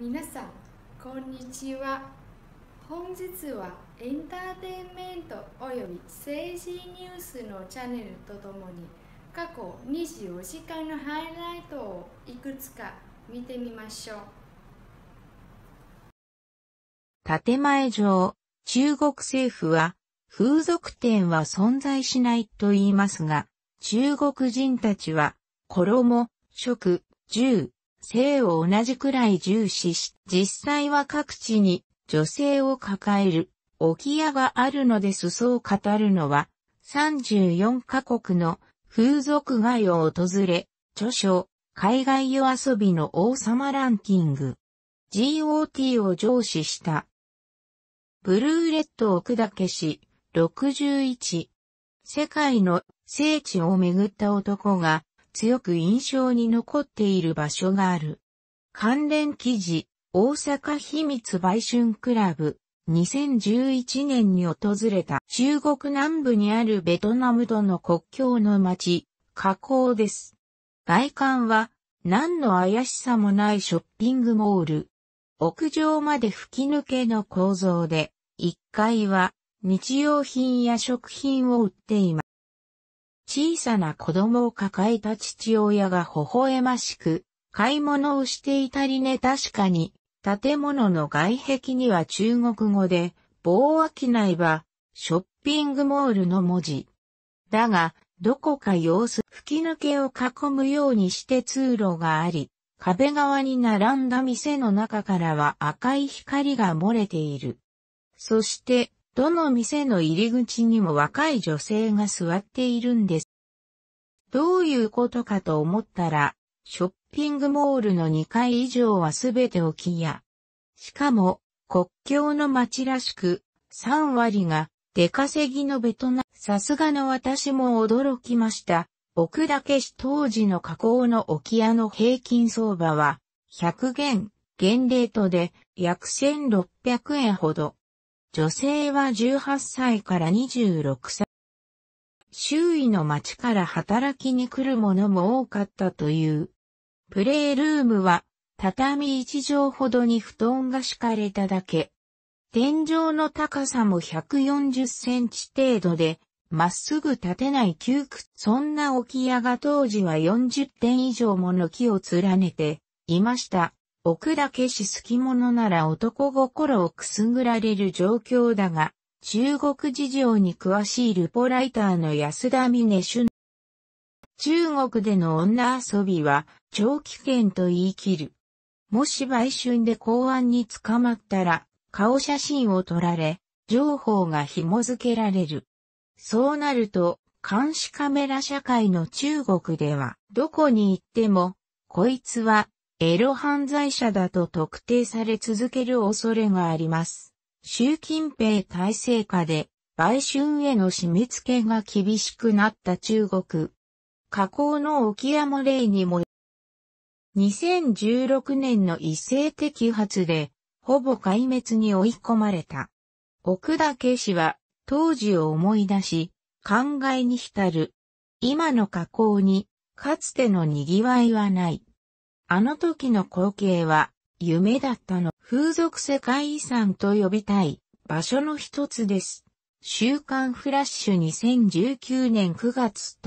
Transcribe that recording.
皆さんこんにちは本日はエンターテインメントおよび政治ニュースのチャンネルとともに過去24時間のハイライトをいくつか見てみましょう建前上中国政府は風俗店は存在しないと言いますが中国人たちは衣、食、銃、性を同じくらい重視し、実際は各地に女性を抱える置屋があるのですそう語るのは、34カ国の風俗街を訪れ、著書、海外夜遊びの王様ランキング。GOT を上司した。ブルーレットを砕けし、61。世界の聖地を巡った男が、強く印象に残っている場所がある。関連記事、大阪秘密売春クラブ、2011年に訪れた中国南部にあるベトナムとの国境の町、河口です。外観は何の怪しさもないショッピングモール。屋上まで吹き抜けの構造で、1階は日用品や食品を売っています。小さな子供を抱えた父親が微笑ましく、買い物をしていたりね確かに、建物の外壁には中国語で、棒ないは、ショッピングモールの文字。だが、どこか様子吹き抜けを囲むようにして通路があり、壁側に並んだ店の中からは赤い光が漏れている。そして、どの店の入り口にも若い女性が座っているんです。どういうことかと思ったら、ショッピングモールの2階以上はすべてき屋。しかも、国境の街らしく、3割が出稼ぎのベトナム。さすがの私も驚きました。奥岳市当時の加工の沖屋の平均相場は、100元、元レートで約1600円ほど。女性は18歳から26歳。周囲の町から働きに来る者も多かったという。プレールームは畳一畳ほどに布団が敷かれただけ。天井の高さも140センチ程度で、まっすぐ立てない窮屈。そんな置屋が当時は40点以上もの木を連ねていました。奥だけし好き者なら男心をくすぐられる状況だが、中国事情に詳しいルポライターの安田峰俊。中国での女遊びは、長期圏と言い切る。もし売春で公安に捕まったら、顔写真を撮られ、情報が紐付けられる。そうなると、監視カメラ社会の中国では、どこに行っても、こいつはエロ犯罪者だと特定され続ける恐れがあります。習近平体制下で、売春への締め付けが厳しくなった中国。加工の沖山例にも、2016年の一斉摘発で、ほぼ壊滅に追い込まれた。奥田家氏は、当時を思い出し、感慨に浸る。今の加工に、かつての賑わいはない。あの時の光景は夢だったの風俗世界遺産と呼びたい場所の一つです。週刊フラッシュ2019年9月と